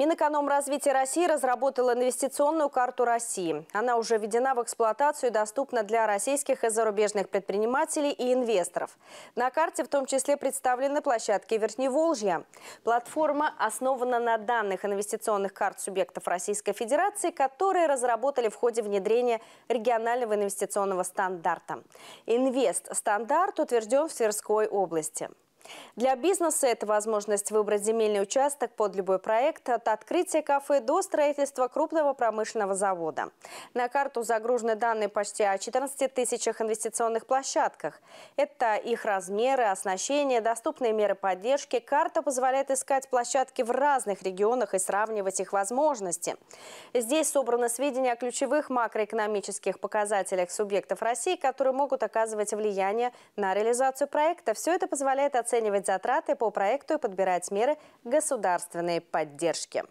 Минэкономразвитие России разработала инвестиционную карту России. Она уже введена в эксплуатацию и доступна для российских и зарубежных предпринимателей и инвесторов. На карте в том числе представлены площадки Верхневолжья. Платформа основана на данных инвестиционных карт субъектов Российской Федерации, которые разработали в ходе внедрения регионального инвестиционного стандарта. Инвест-стандарт утвержден в Тверской области. Для бизнеса это возможность выбрать земельный участок под любой проект от открытия кафе до строительства крупного промышленного завода. На карту загружены данные почти о 14 тысячах инвестиционных площадках. Это их размеры, оснащение, доступные меры поддержки. Карта позволяет искать площадки в разных регионах и сравнивать их возможности. Здесь собраны сведения о ключевых макроэкономических показателях субъектов России, которые могут оказывать влияние на реализацию проекта. Все это позволяет оценить оценивать затраты по проекту и подбирать меры государственной поддержки.